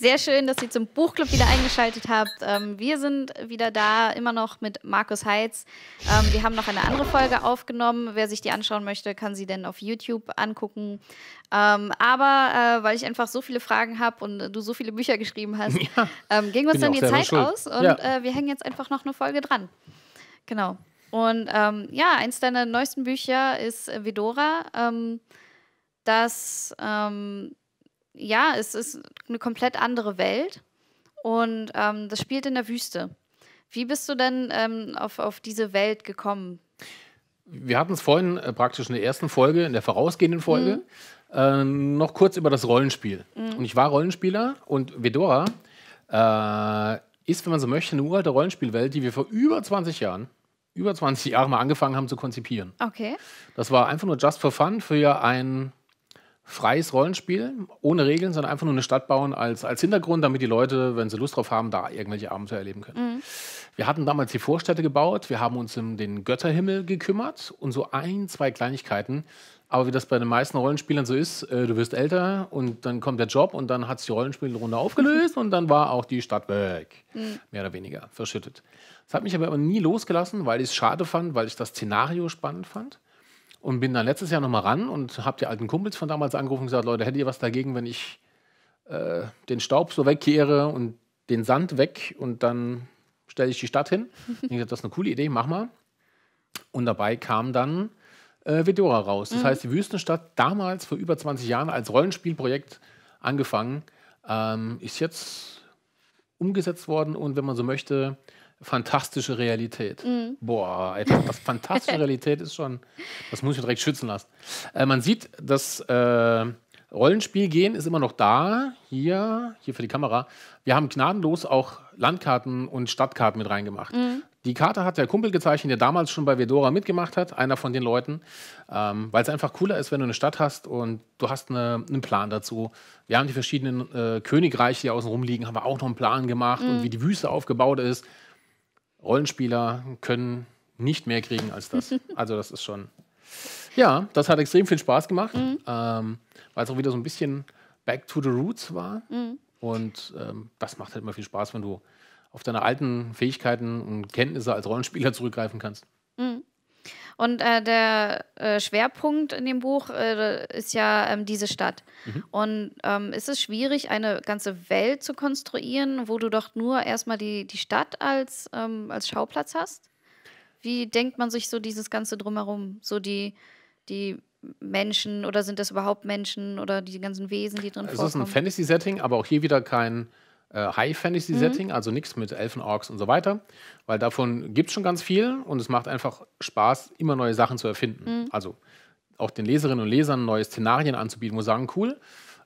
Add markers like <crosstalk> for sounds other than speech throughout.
Sehr schön, dass ihr zum Buchclub wieder eingeschaltet habt. Ähm, wir sind wieder da, immer noch mit Markus Heitz. Ähm, wir haben noch eine andere Folge aufgenommen. Wer sich die anschauen möchte, kann sie dann auf YouTube angucken. Ähm, aber äh, weil ich einfach so viele Fragen habe und äh, du so viele Bücher geschrieben hast, <laughs> ja. Ähm, ging uns dann die Zeit schuld. aus und ja. äh, wir hängen jetzt einfach noch eine Folge dran. Genau. Und ähm, ja, eins deiner neuesten Bücher ist Vedora. Ähm, das ja, es ist eine komplett andere Welt und ähm, das spielt in der Wüste. Wie bist du denn ähm, auf, auf diese Welt gekommen? Wir hatten es vorhin äh, praktisch in der ersten Folge, in der vorausgehenden Folge, mhm. äh, noch kurz über das Rollenspiel. Mhm. Und ich war Rollenspieler und Vedora äh, ist, wenn man so möchte, eine uralte Rollenspielwelt, die wir vor über 20 Jahren über 20 Jahren mal angefangen haben zu konzipieren. Okay. Das war einfach nur just for fun für ein freies Rollenspiel, ohne Regeln, sondern einfach nur eine Stadt bauen als, als Hintergrund, damit die Leute, wenn sie Lust drauf haben, da irgendwelche Abenteuer erleben können. Mhm. Wir hatten damals die Vorstädte gebaut, wir haben uns um den Götterhimmel gekümmert und so ein, zwei Kleinigkeiten. Aber wie das bei den meisten Rollenspielern so ist, äh, du wirst älter und dann kommt der Job und dann hat sich die Rollenspielrunde aufgelöst und dann war auch die Stadt weg. Mhm. Mehr oder weniger, verschüttet. Das hat mich aber nie losgelassen, weil ich es schade fand, weil ich das Szenario spannend fand. Und bin dann letztes Jahr nochmal ran und habe die alten Kumpels von damals angerufen und gesagt, Leute, hättet ihr was dagegen, wenn ich äh, den Staub so wegkehre und den Sand weg und dann stelle ich die Stadt hin. <laughs> ich gesagt, das ist eine coole Idee, mach mal. Und dabei kam dann äh, Vedora raus. Das mhm. heißt, die Wüstenstadt, damals vor über 20 Jahren als Rollenspielprojekt angefangen, ähm, ist jetzt umgesetzt worden und wenn man so möchte, fantastische Realität. Mhm. Boah, Alter, das fantastische <laughs> Realität ist schon, das muss ich direkt schützen lassen. Äh, man sieht, das äh, Rollenspiel gehen ist immer noch da. Hier, hier für die Kamera. Wir haben gnadenlos auch Landkarten und Stadtkarten mit reingemacht. Mhm. Die Karte hat der Kumpel gezeichnet, der damals schon bei Vedora mitgemacht hat, einer von den Leuten, ähm, weil es einfach cooler ist, wenn du eine Stadt hast und du hast eine, einen Plan dazu. Wir haben die verschiedenen äh, Königreiche, die außen rumliegen, haben wir auch noch einen Plan gemacht mhm. und wie die Wüste aufgebaut ist. Rollenspieler können nicht mehr kriegen als das. <laughs> Also das ist schon. Ja, das hat extrem viel Spaß gemacht, mhm. ähm, weil es auch wieder so ein bisschen Back to the Roots war. Mhm. Und ähm, das macht halt immer viel Spaß, wenn du auf deine alten Fähigkeiten und Kenntnisse als Rollenspieler zurückgreifen kannst. Mhm. Und äh, der äh, Schwerpunkt in dem Buch äh, ist ja ähm, diese Stadt. Mhm. Und ähm, ist es schwierig, eine ganze Welt zu konstruieren, wo du doch nur erstmal die, die Stadt als, ähm, als Schauplatz hast? Wie denkt man sich so dieses Ganze drumherum? So die, die Menschen oder sind das überhaupt Menschen oder die ganzen Wesen, die drin es vorkommen? Es ist ein Fantasy-Setting, aber auch hier wieder kein äh, High Fantasy mhm. Setting, mhm. also nichts mit Elfen, Orks und so weiter, weil davon gibt es schon ganz viel und es macht einfach Spaß, immer neue Sachen zu erfinden. Mhm. Also auch den Leserinnen und Lesern neue Szenarien anzubieten, muss sagen, cool.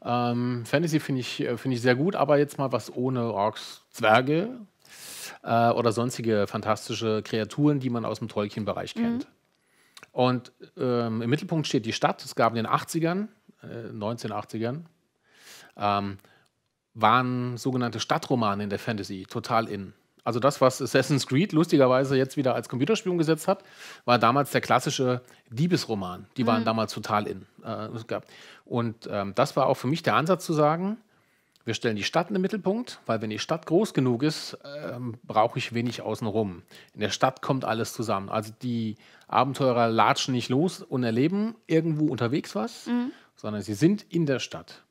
Ähm, Fantasy finde ich, äh, find ich sehr gut, aber jetzt mal was ohne Orks, Zwerge äh, oder sonstige fantastische Kreaturen, die man aus dem Tolkien-Bereich mhm. kennt. Und ähm, im Mittelpunkt steht die Stadt. Es gab in den 80ern, äh, 1980ern, ähm, waren sogenannte Stadtromane in der Fantasy total in. Also das, was Assassin's Creed lustigerweise jetzt wieder als Computerspiel umgesetzt hat, war damals der klassische Diebesroman. Die waren mhm. damals total in. Äh, und ähm, das war auch für mich der Ansatz zu sagen, wir stellen die Stadt in den Mittelpunkt, weil wenn die Stadt groß genug ist, ähm, brauche ich wenig außenrum. In der Stadt kommt alles zusammen. Also die Abenteurer latschen nicht los und erleben irgendwo unterwegs was, mhm. sondern sie sind in der Stadt.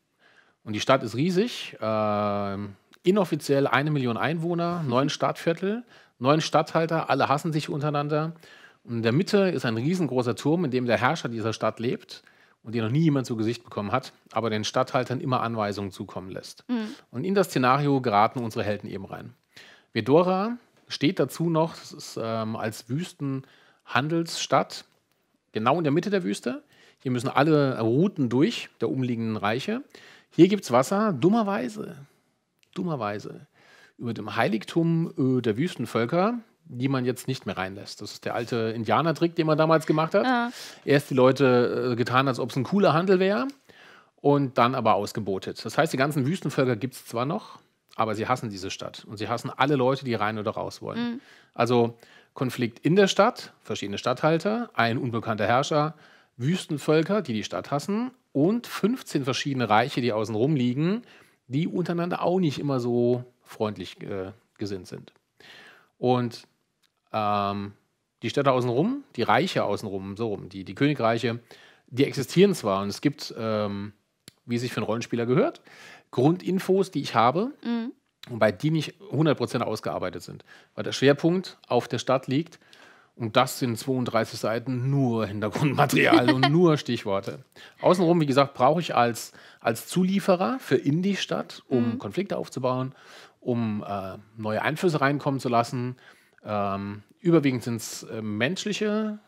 Und die Stadt ist riesig. Äh, inoffiziell eine Million Einwohner, mhm. neun Stadtviertel, neun Stadthalter, alle hassen sich untereinander. Und in der Mitte ist ein riesengroßer Turm, in dem der Herrscher dieser Stadt lebt und den noch nie jemand zu Gesicht bekommen hat, aber den Stadthaltern immer Anweisungen zukommen lässt. Mhm. Und in das Szenario geraten unsere Helden eben rein. Vedora steht dazu noch ist, ähm, als Wüstenhandelsstadt, genau in der Mitte der Wüste. Hier müssen alle Routen durch der umliegenden Reiche. Hier gibt es Wasser, dummerweise, dummerweise, über dem Heiligtum äh, der Wüstenvölker, die man jetzt nicht mehr reinlässt. Das ist der alte Indianertrick, den man damals gemacht hat. Ja. Ah. Erst die Leute äh, getan, als ob es ein cooler Handel wäre und dann aber ausgebotet. Das heißt, die ganzen Wüstenvölker gibt es zwar noch, aber sie hassen diese Stadt und sie hassen alle Leute, die rein oder raus wollen. Mhm. Also Konflikt in der Stadt, verschiedene Stadthalter, ein unbekannter Herrscher, Wüstenvölker, die die Stadt hassen und 15 verschiedene Reiche, die außen rum liegen, die untereinander auch nicht immer so freundlich äh, gesinnt sind. Und ähm, die Städte außenrum, die Reiche außenrum, so rum, die, die Königreiche, die existieren zwar und es gibt, ähm, wie es sich für einen Rollenspieler gehört, Grundinfos, die ich habe, mhm. wobei die nicht 100% ausgearbeitet sind, weil der Schwerpunkt auf der Stadt liegt und das sind 32 Seiten nur Hintergrundmaterial und nur <laughs> Stichworte. Außenrum, wie gesagt, brauche ich als, als Zulieferer für indie Stadt, um mhm. Konflikte aufzubauen, um äh, neue Einflüsse reinkommen zu lassen. Ähm, überwiegend sind es äh, menschliche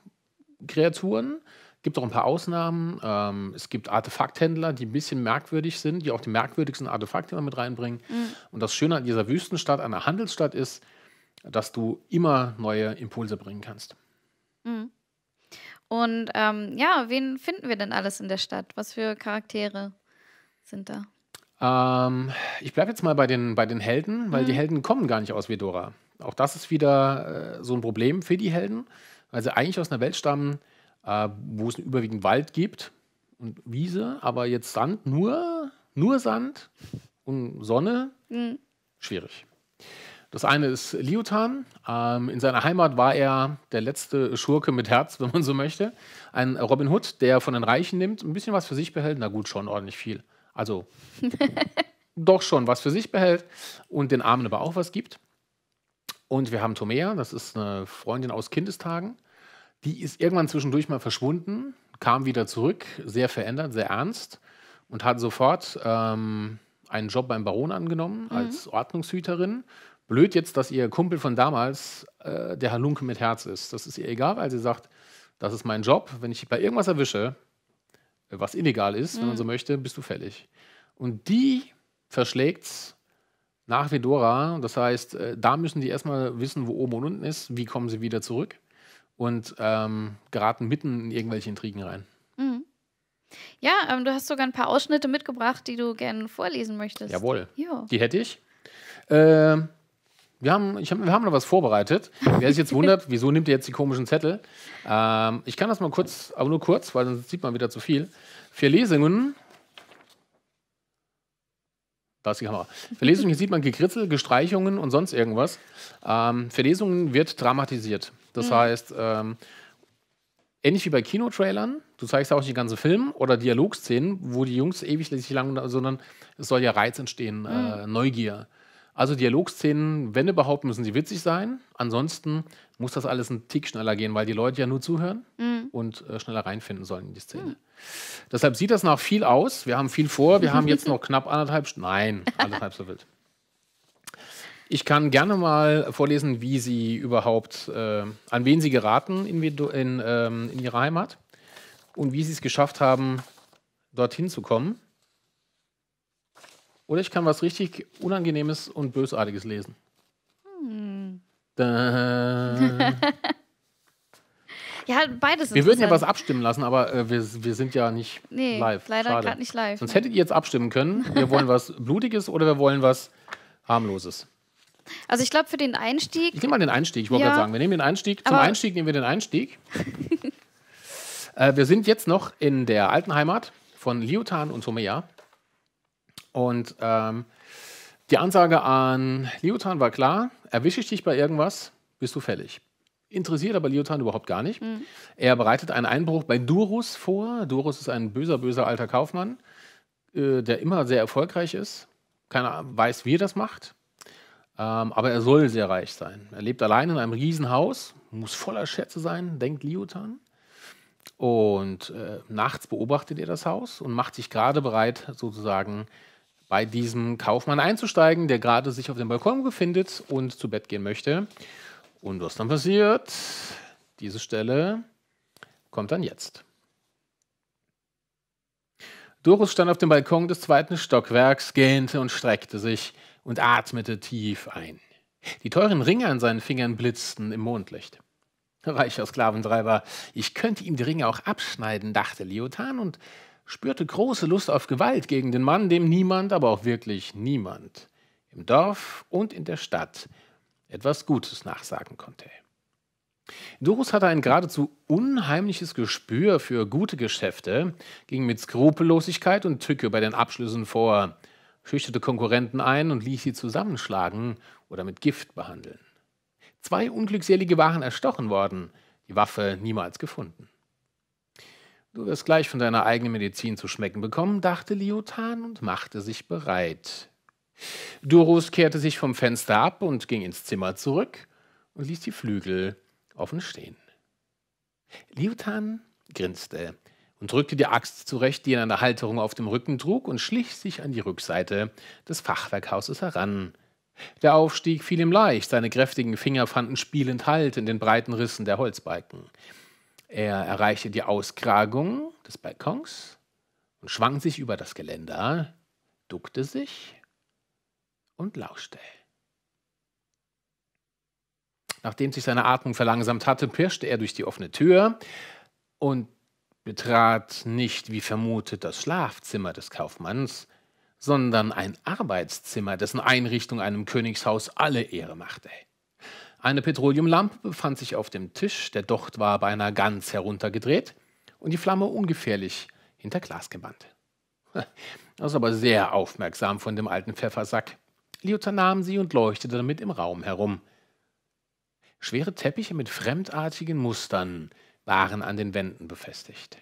Kreaturen. Gibt auch ein paar Ausnahmen. Ähm, es gibt Artefakthändler, die ein bisschen merkwürdig sind, die auch die merkwürdigsten Artefakte immer mit reinbringen. Mhm. Und das Schöne an dieser Wüstenstadt, einer Handelsstadt ist, dass du immer neue Impulse bringen kannst. Mhm. Und ähm, ja, wen finden wir denn alles in der Stadt? Was für Charaktere sind da? Ähm, ich bleibe jetzt mal bei den, bei den Helden, weil mhm. die Helden kommen gar nicht aus Vedora. Auch das ist wieder äh, so ein Problem für die Helden, weil sie eigentlich aus einer Welt stammen, äh, wo es überwiegend Wald gibt und Wiese, aber jetzt Sand, nur, nur Sand und Sonne, mhm. schwierig. Das eine ist Liutan. Ähm, in seiner Heimat war er der letzte Schurke mit Herz, <laughs> wenn man so möchte. Ein Robin Hood, der von den Reichen nimmt, ein bisschen was für sich behält. Na gut, schon ordentlich viel. Also <laughs> doch schon was für sich behält und den Armen aber auch was gibt. Und wir haben Tomea, das ist eine Freundin aus Kindestagen. Die ist irgendwann zwischendurch mal verschwunden, kam wieder zurück, sehr verändert, sehr ernst und hat sofort ähm, einen Job beim Baron angenommen mhm. als mhm. Ordnungshüterin Blöd jetzt, dass ihr Kumpel von damals äh, der Halunke mit Herz ist. Das ist ihr egal, weil sie sagt, das ist mein Job. Wenn ich bei irgendwas erwische, äh, was illegal ist, mhm. wenn man so mhm. möchte, bist du fällig. Und die verschlägt's nach Fedora. Das heißt, äh, da müssen die erstmal wissen, wo oben und unten ist, wie kommen sie wieder zurück und ähm, geraten mitten in irgendwelche Intrigen rein. Mhm. Ja, ähm, du hast sogar ein paar Ausschnitte mitgebracht, die du gerne vorlesen möchtest. Jawohl. Jo. Die hätte ich. Ähm, wir haben, ich hab, wir haben noch was vorbereitet. Wer sich jetzt wundert, <laughs> wieso nimmt ihr jetzt die komischen Zettel? Ähm, ich kann das mal kurz, aber nur kurz, weil sonst sieht man wieder zu viel. Vier Lesungen. Da ist die Kamera. Für Lesungen sieht man Gekritzel, Gestreichungen und sonst irgendwas. Ähm, für Lesungen wird dramatisiert. Das mhm. heißt, ähm, ähnlich wie bei Kinotrailern, du zeigst auch nicht den ganzen Film oder Dialogszenen, wo die Jungs ewig sich lang, sondern es soll ja Reiz entstehen, äh, mhm. äh, Neugier. Also Dialogszenen, wenn überhaupt, müssen sie witzig sein. Ansonsten muss das alles einen Tick schneller gehen, weil die Leute ja nur zuhören mhm. und äh, schneller reinfinden sollen in die Szene. Mhm. Deshalb sieht das nach viel aus. Wir haben viel vor. Wir haben jetzt noch knapp anderthalb Stunden. Nein, <laughs> anderthalb so wild. Ich kann gerne mal vorlesen, wie Sie überhaupt, äh, an wen Sie geraten in, in, ähm, in Ihrer Heimat und wie Sie es geschafft haben, dorthin zu kommen. Oder ich kann was richtig Unangenehmes und Bösartiges lesen. Hm. Da. <laughs> ja, beides. Wir würden ja was abstimmen lassen, aber äh, wir, wir sind ja nicht nee, live. Leider gerade nicht live. Sonst hättet ihr jetzt abstimmen können. Wir wollen was <laughs> Blutiges oder wir wollen was Harmloses. Also ich glaube für den Einstieg. Ich nehme mal den Einstieg. Ich wollte ja. gerade sagen, wir nehmen den Einstieg. Zum aber Einstieg nehmen wir den Einstieg. <laughs> äh, wir sind jetzt noch in der alten Heimat von Liotan und Somea. Und ähm, die Ansage an Liotan war klar: Erwische ich dich bei irgendwas, bist du fällig. Interessiert aber Liotan überhaupt gar nicht. Mhm. Er bereitet einen Einbruch bei Durus vor. Durus ist ein böser, böser alter Kaufmann, äh, der immer sehr erfolgreich ist. Keiner weiß, wie er das macht. Ähm, aber er soll sehr reich sein. Er lebt allein in einem Riesenhaus, muss voller Schätze sein, denkt Liotan. Und äh, nachts beobachtet er das Haus und macht sich gerade bereit, sozusagen bei diesem Kaufmann einzusteigen, der gerade sich auf dem Balkon befindet und zu Bett gehen möchte. Und was dann passiert? Diese Stelle kommt dann jetzt. Doris stand auf dem Balkon des zweiten Stockwerks, gähnte und streckte sich und atmete tief ein. Die teuren Ringe an seinen Fingern blitzten im Mondlicht. Weicher Sklaventreiber, ich könnte ihm die Ringe auch abschneiden, dachte Liotan und spürte große Lust auf Gewalt gegen den Mann, dem niemand, aber auch wirklich niemand im Dorf und in der Stadt etwas Gutes nachsagen konnte. Dorus hatte ein geradezu unheimliches Gespür für gute Geschäfte, ging mit Skrupellosigkeit und Tücke bei den Abschlüssen vor, schüchterte Konkurrenten ein und ließ sie zusammenschlagen oder mit Gift behandeln. Zwei Unglückselige waren erstochen worden, die Waffe niemals gefunden. Du wirst gleich von deiner eigenen Medizin zu schmecken bekommen, dachte Liotan und machte sich bereit. Duros kehrte sich vom Fenster ab und ging ins Zimmer zurück und ließ die Flügel offen stehen. Liotan grinste und drückte die Axt zurecht, die er an der Halterung auf dem Rücken trug, und schlich sich an die Rückseite des Fachwerkhauses heran. Der Aufstieg fiel ihm leicht, seine kräftigen Finger fanden spielend Halt in den breiten Rissen der Holzbalken. Er erreichte die Auskragung des Balkons und schwang sich über das Geländer, duckte sich und lauschte. Nachdem sich seine Atmung verlangsamt hatte, pirschte er durch die offene Tür und betrat nicht, wie vermutet, das Schlafzimmer des Kaufmanns, sondern ein Arbeitszimmer, dessen Einrichtung einem Königshaus alle Ehre machte. Eine Petroleumlampe befand sich auf dem Tisch, der Docht war beinahe ganz heruntergedreht und die Flamme ungefährlich hinter Glas gebannt. <laughs> Das ist aber sehr aufmerksam von dem alten Pfeffersack. Liotta nahm sie und leuchtete damit im Raum herum. Schwere Teppiche mit fremdartigen Mustern waren an den Wänden befestigt.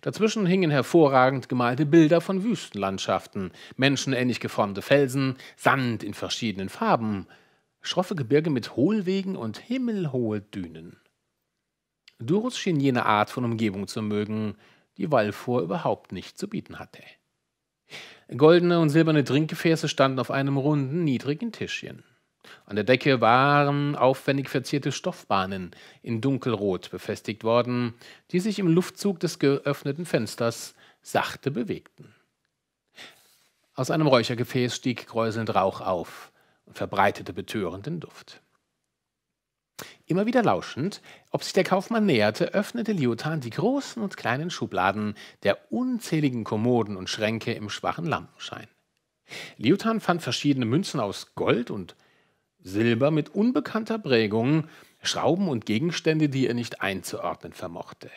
Dazwischen hingen hervorragend gemalte Bilder von Wüstenlandschaften, menschenähnlich geformte Felsen, Sand in verschiedenen Farben, schroffe Gebirge mit Hohlwegen und himmelhohe Dünen. Durus schien jene Art von Umgebung zu mögen, die Walfur überhaupt nicht zu bieten hatte. Goldene und silberne Trinkgefäße standen auf einem runden, niedrigen Tischchen. An der Decke waren aufwendig verzierte Stoffbahnen in dunkelrot befestigt worden, die sich im Luftzug des geöffneten Fensters sachte bewegten. Aus einem Räuchergefäß stieg kräuselnd Rauch auf, und verbreitete betörenden Duft. Immer wieder lauschend, ob sich der Kaufmann näherte, öffnete Liotan die großen und kleinen Schubladen der unzähligen Kommoden und Schränke im schwachen Lampenschein. Liotan fand verschiedene Münzen aus Gold und Silber mit unbekannter Prägung, Schrauben und Gegenstände, die er nicht einzuordnen vermochte.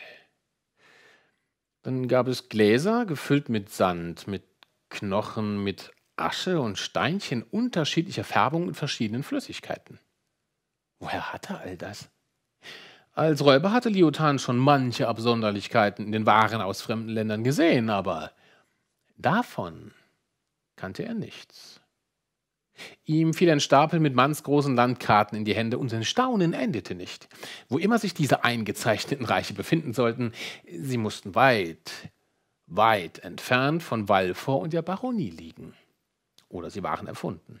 Dann gab es Gläser gefüllt mit Sand, mit Knochen, mit Asche und Steinchen unterschiedlicher Färbung in verschiedenen Flüssigkeiten. Woher hatte all das? Als Räuber hatte Liotan schon manche Absonderlichkeiten in den Waren aus fremden Ländern gesehen, aber davon kannte er nichts. Ihm fiel ein Stapel mit mannsgroßen Landkarten in die Hände und sein Staunen endete nicht. Wo immer sich diese eingezeichneten Reiche befinden sollten, sie mussten weit, weit entfernt von Walfor und der Baronie liegen oder sie waren erfunden.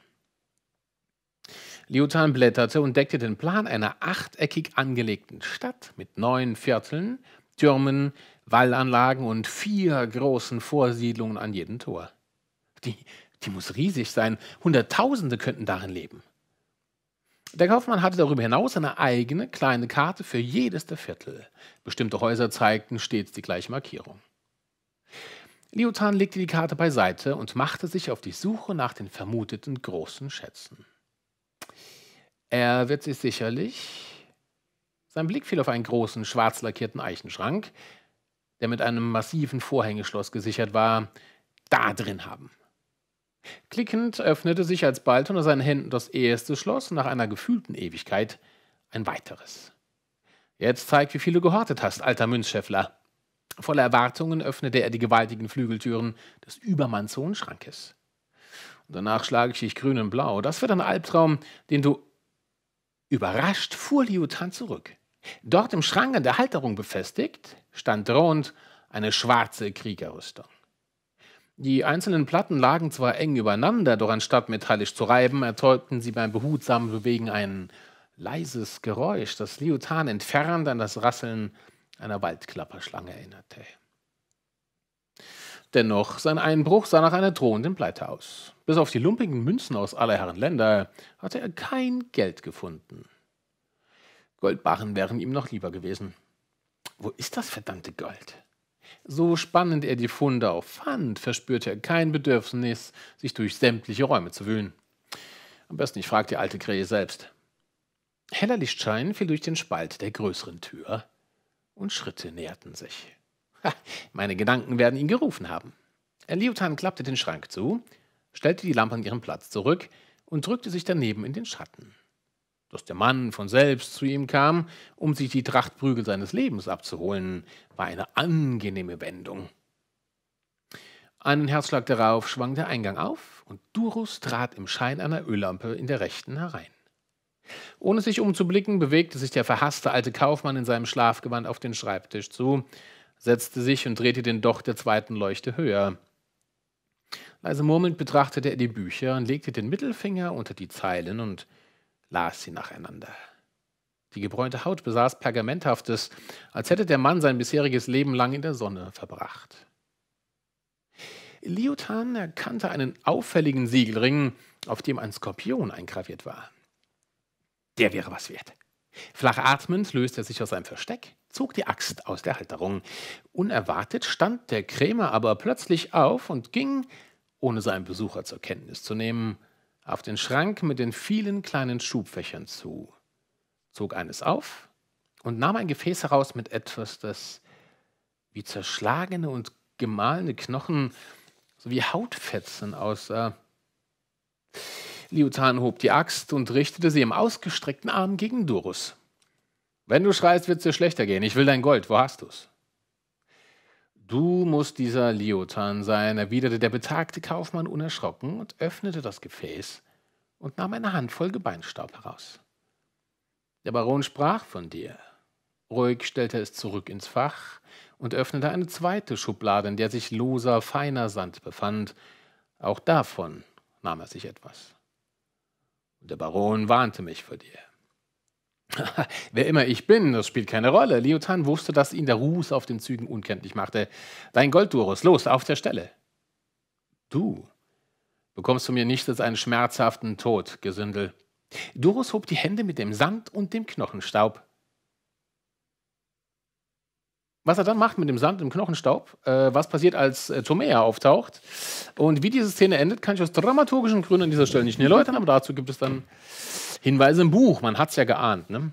Liutan blätterte und deckte den Plan einer achteckig angelegten Stadt mit neun Vierteln, Türmen, Wallanlagen und vier großen Vorsiedlungen an jedem Tor. Die, die muss riesig sein, Hunderttausende könnten darin leben. Der Kaufmann hatte darüber hinaus eine eigene kleine Karte für jedes der Viertel. Bestimmte Häuser zeigten stets die gleiche Markierung. Liotan legte die Karte beiseite und machte sich auf die Suche nach den vermuteten großen Schätzen. Er wird sich sicherlich. Sein Blick fiel auf einen großen, schwarz lackierten Eichenschrank, der mit einem massiven Vorhängeschloss gesichert war, da drin haben. Klickend öffnete sich alsbald unter seinen Händen das erste Schloss und nach einer gefühlten Ewigkeit ein weiteres. Jetzt zeig, wie viel du gehortet hast, alter Münzscheffler, Voller Erwartungen öffnete er die gewaltigen Flügeltüren des Übermanns Und danach schlage ich dich grün und blau. Das wird ein Albtraum, den du. Überrascht fuhr Liutan zurück. Dort im Schrank an der Halterung befestigt, stand drohend eine schwarze Kriegerrüstung. Die einzelnen Platten lagen zwar eng übereinander, doch anstatt metallisch zu reiben, erzeugten sie beim behutsamen Bewegen ein leises Geräusch, das Liutan entfernt an das Rasseln einer Waldklapperschlange erinnerte. Dennoch, sein Einbruch sah nach einer drohenden Pleite aus. Bis auf die lumpigen Münzen aus aller Herren Länder hatte er kein Geld gefunden. Goldbarren wären ihm noch lieber gewesen. Wo ist das verdammte Gold? So spannend er die Funde auch fand, verspürte er kein Bedürfnis, sich durch sämtliche Räume zu wühlen. Am besten ich frag die alte Krähe selbst. Heller Lichtschein fiel durch den Spalt der größeren Tür und Schritte näherten sich. Ha, meine Gedanken werden ihn gerufen haben. Liotan klappte den Schrank zu, stellte die Lampe an ihren Platz zurück und drückte sich daneben in den Schatten. Dass der Mann von selbst zu ihm kam, um sich die Trachtprügel seines Lebens abzuholen, war eine angenehme Wendung. Einen Herzschlag darauf schwang der Eingang auf und Durus trat im Schein einer Öllampe in der rechten herein. Ohne sich umzublicken, bewegte sich der verhasste alte Kaufmann in seinem Schlafgewand auf den Schreibtisch zu, setzte sich und drehte den Docht der zweiten Leuchte höher. Leise murmelnd betrachtete er die Bücher und legte den Mittelfinger unter die Zeilen und las sie nacheinander. Die gebräunte Haut besaß Pergamenthaftes, als hätte der Mann sein bisheriges Leben lang in der Sonne verbracht. Liotan erkannte einen auffälligen Siegelring, auf dem ein Skorpion eingraviert war. Der wäre was wert. Flach atmend löste er sich aus seinem Versteck, zog die Axt aus der Halterung. Unerwartet stand der Krämer aber plötzlich auf und ging, ohne seinen Besucher zur Kenntnis zu nehmen, auf den Schrank mit den vielen kleinen Schubfächern zu, zog eines auf und nahm ein Gefäß heraus mit etwas, das wie zerschlagene und gemahlene Knochen sowie Hautfetzen aussah. Liutan hob die Axt und richtete sie im ausgestreckten Arm gegen Durus. Wenn du schreist, wird's dir schlechter gehen. Ich will dein Gold. Wo hast du's? Du musst dieser Liotan sein, erwiderte der betagte Kaufmann unerschrocken und öffnete das Gefäß und nahm eine Handvoll Gebeinstaub heraus. Der Baron sprach von dir. Ruhig stellte er es zurück ins Fach und öffnete eine zweite Schublade, in der sich loser, feiner Sand befand. Auch davon nahm er sich etwas. Und der Baron warnte mich vor dir. <laughs> Wer immer ich bin, das spielt keine Rolle. Liotan wusste, dass ihn der Ruß auf den Zügen unkenntlich machte. Dein Gold, Durus, los, auf der Stelle. Du bekommst von mir nichts als einen schmerzhaften Tod, Gesündel. Durus hob die Hände mit dem Sand und dem Knochenstaub was er dann macht mit dem Sand im Knochenstaub, äh, was passiert, als äh, Tomea auftaucht. Und wie diese Szene endet, kann ich aus dramaturgischen Gründen an dieser Stelle nicht erläutern, aber dazu gibt es dann Hinweise im Buch. Man hat es ja geahnt. Ne?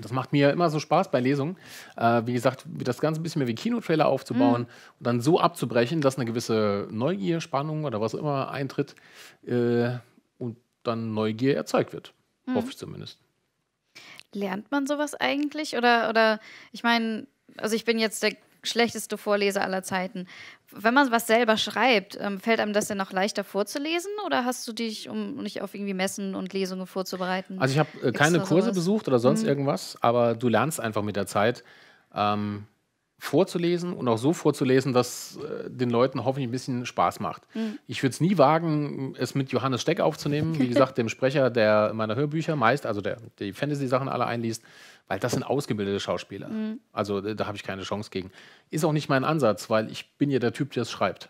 Das macht mir immer so Spaß bei Lesungen, äh, wie gesagt, das Ganze ein bisschen mehr wie Kinotrailer aufzubauen mhm. und dann so abzubrechen, dass eine gewisse Neugier, Spannung oder was auch immer eintritt äh, und dann Neugier erzeugt wird. Mhm. Hoffe ich zumindest. Lernt man sowas eigentlich? Oder, oder ich meine, also ich bin jetzt der schlechteste Vorleser aller Zeiten. Wenn man was selber schreibt, ähm, fällt einem das denn noch leichter vorzulesen oder hast du dich, um nicht auf irgendwie Messen und Lesungen vorzubereiten? Also ich habe äh, keine Kurse sowas? besucht oder sonst mhm. irgendwas, aber du lernst einfach mit der Zeit. Ähm, vorzulesen und auch so vorzulesen, dass äh, den Leuten hoffentlich ein bisschen Spaß macht. Mhm. Ich würde es nie wagen, es mit Johannes Steck aufzunehmen, wie gesagt, dem Sprecher der meine Hörbücher meist, also der, der die Fantasy-Sachen alle einliest, weil das sind ausgebildete Schauspieler. Mhm. Also äh, da habe ich keine Chance gegen. Ist auch nicht mein Ansatz, weil ich bin ja der Typ, der es schreibt.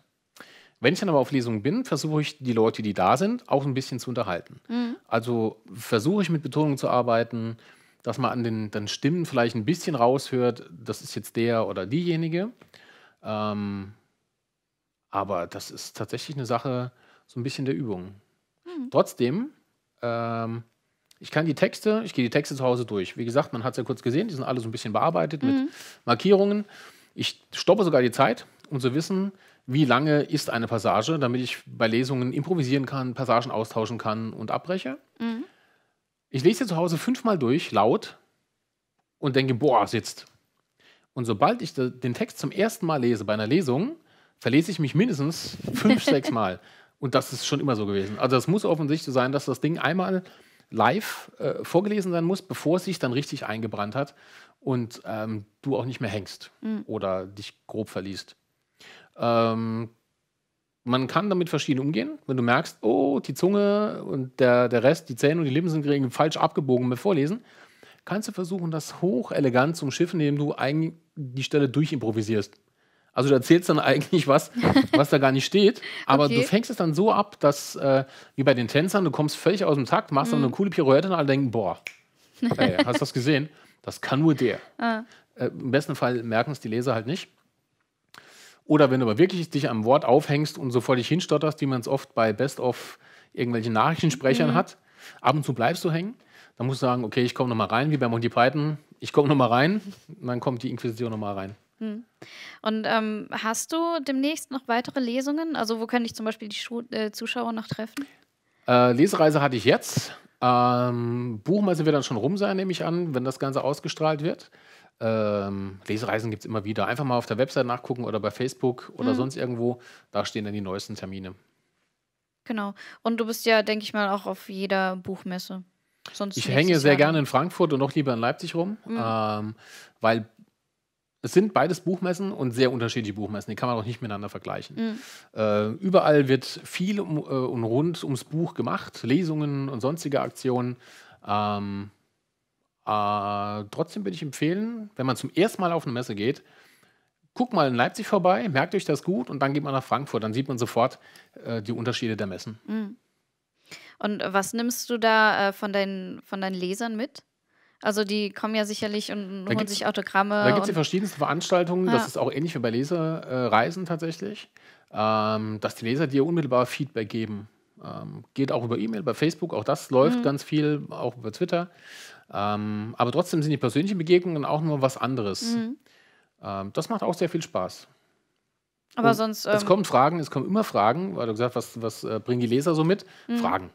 Wenn ich dann aber auf Lesungen bin, versuche ich die Leute, die da sind, auch ein bisschen zu unterhalten. Mhm. Also versuche ich mit Betonung zu arbeiten, dass man an den dann Stimmen vielleicht ein bisschen raushört, das ist jetzt der oder diejenige. Ähm, aber das ist tatsächlich eine Sache so ein bisschen der Übung. Mhm. Trotzdem, ähm, ich kann die Texte, ich gehe die Texte zu Hause durch. Wie gesagt, man hat es ja kurz gesehen, die sind alle so ein bisschen bearbeitet mhm. mit Markierungen. Ich stoppe sogar die Zeit, um zu wissen, wie lange ist eine Passage, damit ich bei Lesungen improvisieren kann, Passagen austauschen kann und abbreche. Mhm. Ich lese zu Hause fünfmal durch, laut, und denke, boah, sitzt. Und sobald ich den Text zum ersten Mal lese bei einer Lesung, verlese ich mich mindestens fünf, <laughs> sechs Mal. Und das ist schon immer so gewesen. Also es muss offensichtlich sein, dass das Ding einmal live äh, vorgelesen sein muss, bevor es sich dann richtig eingebrannt hat und ähm, du auch nicht mehr hängst mhm. oder dich grob verliest. Ähm, man kann damit verschieden umgehen. Wenn du merkst, oh, die Zunge und der, der Rest, die Zähne und die Lippen falsch abgebogen beim Vorlesen, kannst du versuchen, das hochelegant zu umschiffen, indem du eigentlich die Stelle durchimprovisierst. Also du erzählst dann eigentlich was, <laughs> was da gar nicht steht, aber okay. du fängst es dann so ab, dass, äh, wie bei den Tänzern, du kommst völlig aus dem Takt, machst mhm. dann eine coole Pirouette und alle denken, boah, <laughs> ey, hast du das gesehen? Das kann nur der. Ah. Äh, Im besten Fall merken es die Leser halt nicht. Oder wenn du aber wirklich dich am Wort aufhängst und so vor dich hinstotterst, wie man es oft bei Best-of irgendwelchen Nachrichtensprechern mhm. hat, ab und zu bleibst du hängen, dann musst du sagen, okay, ich komme nochmal rein, wie bei Monty Python, ich komme nochmal rein, dann kommt die Inquisition nochmal rein. Mhm. Und ähm, hast du demnächst noch weitere Lesungen? Also wo können ich zum Beispiel die Schu äh, Zuschauer noch treffen? Äh, Lesereise hatte ich jetzt. Ähm, Buchmesse wird dann schon rum sein, nehme ich an, wenn das Ganze ausgestrahlt wird. Ähm, Lesereisen gibt es immer wieder. Einfach mal auf der Website nachgucken oder bei Facebook oder mhm. sonst irgendwo. Da stehen dann die neuesten Termine. Genau. Und du bist ja, denke ich mal, auch auf jeder Buchmesse. Sonst ich hänge sehr gerne in Frankfurt und noch lieber in Leipzig rum, mhm. ähm, weil es sind beides Buchmessen und sehr unterschiedliche Buchmessen. Die kann man auch nicht miteinander vergleichen. Mhm. Äh, überall wird viel um, äh, und rund ums Buch gemacht, Lesungen und sonstige Aktionen. Ähm, äh, trotzdem würde ich empfehlen, wenn man zum ersten Mal auf eine Messe geht, guckt mal in Leipzig vorbei, merkt euch das gut und dann geht man nach Frankfurt. Dann sieht man sofort äh, die Unterschiede der Messen. Mhm. Und was nimmst du da äh, von, deinen, von deinen Lesern mit? Also die kommen ja sicherlich und holen sich Autogramme. Da gibt es ja verschiedenste Veranstaltungen. Ja. Das ist auch ähnlich wie bei Leserreisen äh, tatsächlich, ähm, dass die Leser dir unmittelbar Feedback geben. Ähm, geht auch über E-Mail, bei Facebook, auch das läuft mhm. ganz viel, auch über Twitter. Ähm, aber trotzdem sind die persönlichen Begegnungen auch nur was anderes. Mhm. Ähm, das macht auch sehr viel Spaß. Aber Und sonst. es ähm, kommen Fragen, es kommen immer Fragen, weil du gesagt hast, was, was äh, bringen die Leser so mit? Mhm. Fragen.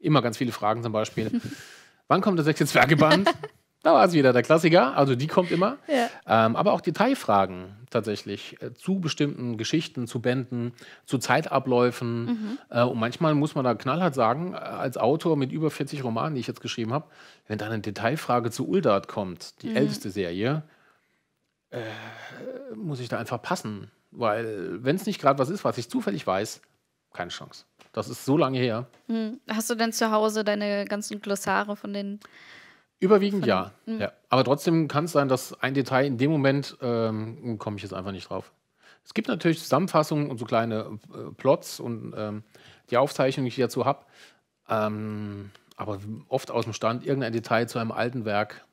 Immer ganz viele Fragen zum Beispiel. <laughs> Wann kommt der sechste Zwergeband? <laughs> Da war es wieder, der Klassiker. Also die kommt immer. Ja. Ähm, aber auch Detailfragen tatsächlich äh, zu bestimmten Geschichten, zu Bänden, zu Zeitabläufen. Mhm. Äh, und manchmal muss man da knallhart sagen, äh, als Autor mit über 40 Romanen, die ich jetzt geschrieben habe, wenn da eine Detailfrage zu Uldart kommt, die mhm. älteste Serie, äh, muss ich da einfach passen. Weil wenn es nicht gerade was ist, was ich zufällig weiß, keine Chance. Das ist so lange her. Mhm. Hast du denn zu Hause deine ganzen Glossare von den Überwiegend ja. Mhm. ja. Aber trotzdem kann es sein, dass ein Detail in dem Moment ähm, komme ich jetzt einfach nicht drauf. Es gibt natürlich Zusammenfassungen und so kleine äh, Plots und ähm, die Aufzeichnungen, die ich dazu habe. Ähm, aber oft aus dem Stand irgendein Detail zu einem alten Werk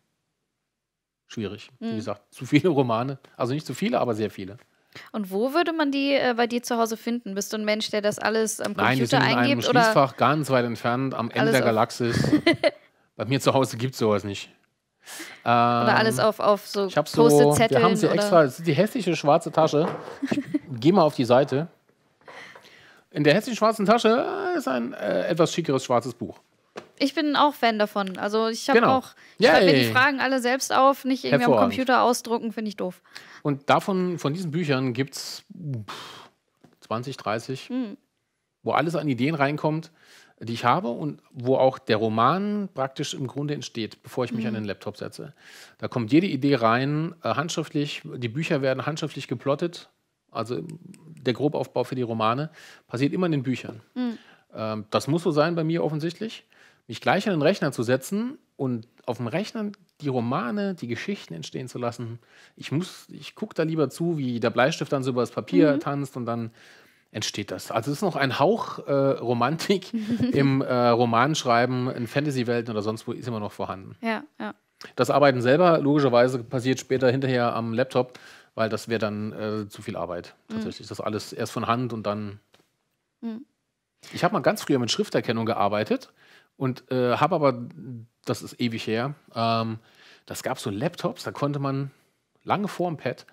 schwierig. Mhm. Wie hm. gesagt, zu viele Romane. Also nicht zu viele, aber sehr viele. Und wo würde man die äh, bei dir zu Hause finden? Bist du ein Mensch, der das alles am Computer eingibt? Nein, wir sind in einem eingibt, Schließfach ganz weit entfernt am Ende der Galaxis. <laughs> Bei mir zu Hause gibt es sowas nicht. oder alles ähm, auf, auf so ich hab so, Post-it-Zetteln. Wir haben sie extra, das ist die hässliche schwarze Tasche. Ich <laughs> geh mal auf die Seite. In der hässlichen schwarzen Tasche äh, ist ein äh, etwas schickeres schwarzes Buch. Ich bin auch Fan davon. Also ich habe genau. auch, ich schreibe mir die Fragen alle selbst auf, nicht irgendwie am Computer ausdrucken, finde ich doof. Und davon, von diesen Büchern gibt es 20, 30, mhm. wo alles an Ideen reinkommt die ich habe und wo auch der Roman praktisch im Grunde entsteht, bevor ich mich mhm. an den Laptop setze. Da kommt jede Idee rein, äh, handschriftlich, die Bücher werden handschriftlich geplottet, also der Grobaufbau für die Romane passiert immer in den Büchern. Mhm. Ähm, das muss so sein bei mir offensichtlich. Mich gleich an den Rechner zu setzen und auf dem Rechner die Romane, die Geschichten entstehen zu lassen. Ich ich gucke da lieber zu, wie der Bleistift dann so über das Papier mhm. tanzt und dann entsteht das. Also es ist noch ein Hauch äh, Romantik <laughs> im äh, Romanschreiben, in Fantasy-Welten oder sonst wo ist immer noch vorhanden. Ja, ja. Das Arbeiten selber, logischerweise, passiert später hinterher am Laptop, weil das wäre dann äh, zu viel Arbeit. Mhm. Tatsächlich. Mhm. Das alles erst von Hand und dann. Mhm. Ich habe mal ganz früher mit Schrifterkennung gearbeitet und äh, habe aber, das ist ewig her, ähm, das gab so Laptops, da konnte man lange vor dem Pad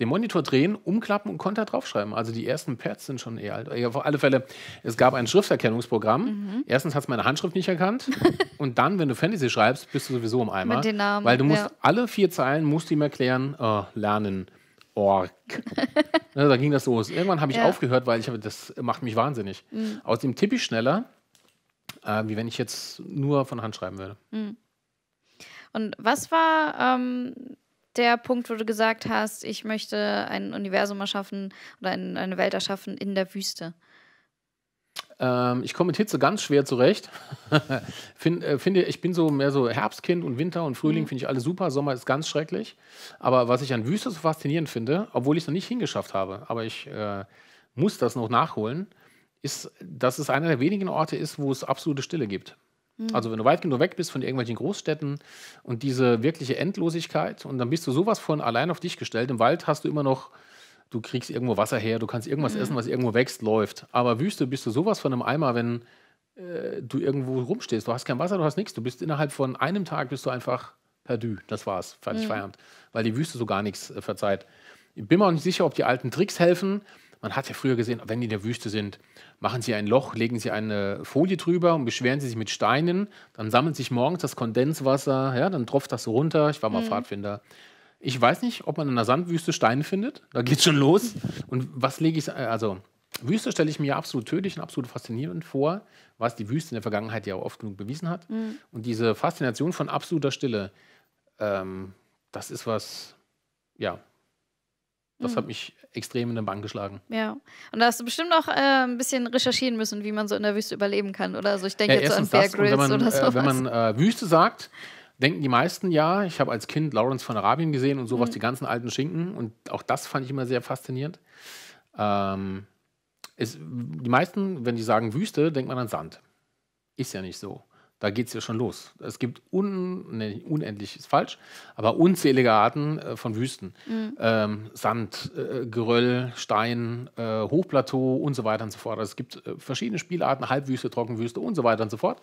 den Monitor drehen, umklappen und Konter draufschreiben. Also die ersten Pads sind schon eher alt. Auf alle Fälle, es gab ein Schrifterkennungsprogramm. Mhm. Erstens hat es meine Handschrift nicht erkannt. <laughs> und dann, wenn du Fantasy schreibst, bist du sowieso im Eimer. Mit den Namen, weil du musst ja. alle vier Zeilen musst du ihm erklären, äh, lernen. Org. ne, <laughs> da ging das los. Irgendwann habe ich ja. aufgehört, weil ich habe, das macht mich wahnsinnig. Mhm. Außerdem tippe ich schneller, äh, wie wenn ich jetzt nur von Hand schreiben würde. Mhm. Und was war ähm, der Punkt, wo du gesagt hast, ich möchte ein Universum erschaffen oder ein, eine Welt erschaffen in der Wüste? Ähm, ich komme mit Hitze ganz schwer zurecht. <laughs> Find, äh, finde, ich bin so mehr so Herbstkind und Winter und Frühling mhm. finde ich alle super. Sommer ist ganz schrecklich. Aber was ich an Wüste so faszinierend finde, obwohl ich es noch nicht hingeschafft habe, aber ich äh, muss das noch nachholen, ist, dass es einer der wenigen Orte ist, wo es absolute Stille gibt. Mhm. Also wenn du weit genug weg bist von irgendwelchen Großstädten und diese wirkliche Endlosigkeit und dann bist du sowas von allein auf dich gestellt. Im Wald hast du immer noch, du kriegst irgendwo Wasser her, du kannst irgendwas mhm. essen, was irgendwo wächst, läuft. Aber Wüste bist du sowas von einem Eimer, wenn äh, du irgendwo rumstehst. Du hast kein Wasser, du hast nichts. Du bist innerhalb von einem Tag bist du einfach perdu. Das war's, fertig, mhm. Feierabend. Weil die Wüste so gar nichts äh, verzeiht. Ich bin mir auch nicht sicher, ob die alten Tricks helfen, man hat ja früher gesehen, wenn die in der Wüste sind, machen sie ein Loch, legen sie eine Folie drüber und beschweren sie sich mit Steinen. Dann sammelt sich morgens das Kondenswasser, ja, dann tropft das so runter. Ich war mal mhm. Pfadfinder. Ich weiß nicht, ob man in einer Sandwüste Steine findet. Da geht's schon los. Und was lege ich, also Wüste stelle ich mir absolut tödlich und absolut faszinierend vor, was die Wüste in der Vergangenheit ja oft genug bewiesen hat. Mhm. Und diese Faszination von absoluter Stille, ähm, das ist was, ja, das hat mhm. mich extrem in den Bann geschlagen. Ja. Und da hast du bestimmt auch äh, ein bisschen recherchieren müssen, wie man so in der Wüste überleben kann, oder? Also ich denke ja, jetzt so an Bear Grylls oder so. Äh, wenn man äh, Wüste sagt, denken die meisten ja. Ich habe als Kind Lawrence von Arabien gesehen und sowas, mhm. die ganzen alten Schinken. Und auch das fand ich immer sehr faszinierend. Ähm, es, die meisten, wenn die sagen Wüste, denkt man an Sand. Ist ja nicht so. Da geht es ja schon los. Es gibt un, nee, unendlich ist falsch, aber unzählige Arten äh, von Wüsten. Mhm. Ähm, Sand, äh, Geröll, Stein, äh, Hochplateau und so weiter und so fort. Also es gibt äh, verschiedene Spielarten, Halbwüste, Trockenwüste und so weiter und so fort.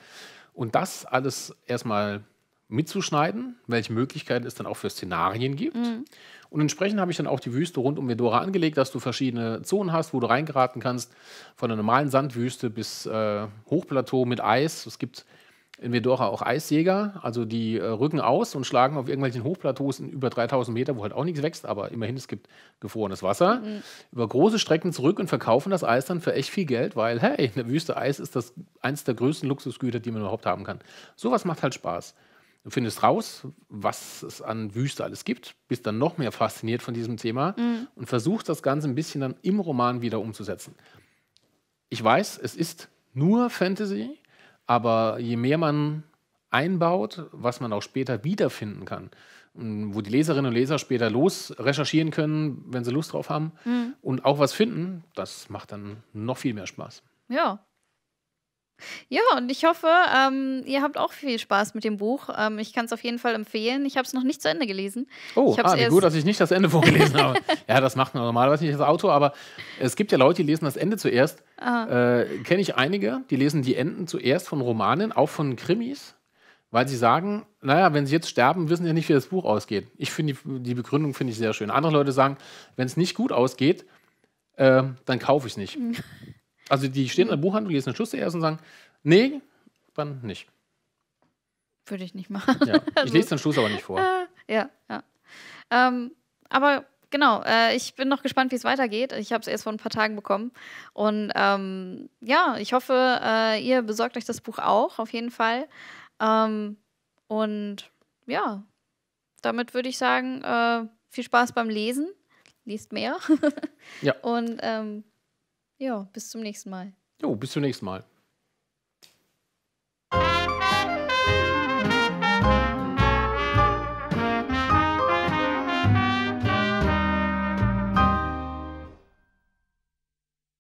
Und das alles erstmal mitzuschneiden, welche Möglichkeiten es dann auch für Szenarien gibt. Mhm. Und entsprechend habe ich dann auch die Wüste rund um Medora angelegt, dass du verschiedene Zonen hast, wo du reingeraten kannst, von einer normalen Sandwüste bis äh, Hochplateau mit Eis. Es gibt in Vedora auch Eisjäger, also die äh, rücken aus und schlagen auf irgendwelchen Hochplateaus in über 3000 Meter, wo halt auch nichts wächst, aber immerhin es gibt gefrorenes Wasser, mhm. über große Strecken zurück und verkaufen das Eis dann für echt viel Geld, weil, hey, eine Wüste Eis ist das eins der größten Luxusgüter, die man überhaupt haben kann. Sowas macht halt Spaß. Du findest raus, was es an Wüste alles gibt, bist dann noch mehr fasziniert von diesem Thema mhm. und versuchst das Ganze ein bisschen dann im Roman wieder umzusetzen. Ich weiß, es ist nur Fantasy, aber je mehr man einbaut, was man auch später wiederfinden kann, wo die Leserinnen und Leser später los recherchieren können, wenn sie Lust drauf haben mhm. und auch was finden, das macht dann noch viel mehr Spaß. Ja, ja, und ich hoffe, ähm, ihr habt auch viel Spaß mit dem Buch. Ähm, ich kann es auf jeden Fall empfehlen. Ich habe es noch nicht zu Ende gelesen. Oh, ah, wie gut, dass ich nicht das Ende vorgelesen habe. <laughs> Ja, das macht man normalerweise nicht als Autor, aber es gibt ja Leute, die lesen das Ende zuerst. Ah. Äh, Kenne ich einige, die lesen die Enden zuerst von Romanen, auch von Krimis, weil sie sagen, naja, wenn sie jetzt sterben, wissen sie ja nicht, wie das Buch ausgeht. Ich finde, die, die Begründung finde ich sehr schön. Andere Leute sagen, wenn es nicht gut ausgeht, äh, dann kaufe ich es nicht. Mhm. Also die stehen in der Buchhandlung, lesen den Schluss erst und sagen, nee, dann nicht. Würde ich nicht machen. Ja. Ich <laughs> also, lese den Schuss aber nicht vor. Äh, ja, ja. Ähm, aber genau, äh, ich bin noch gespannt, wie es weitergeht. Ich habe es erst vor ein paar Tagen bekommen. Und ähm, ja, ich hoffe, äh, ihr besorgt euch das Buch auch, auf jeden Fall. Ähm, und ja, damit würde ich sagen, äh, viel Spaß beim Lesen. Liest mehr. <laughs> ja. Und ähm, ja, bis zum nächsten Mal. Jo, bis zum nächsten Mal.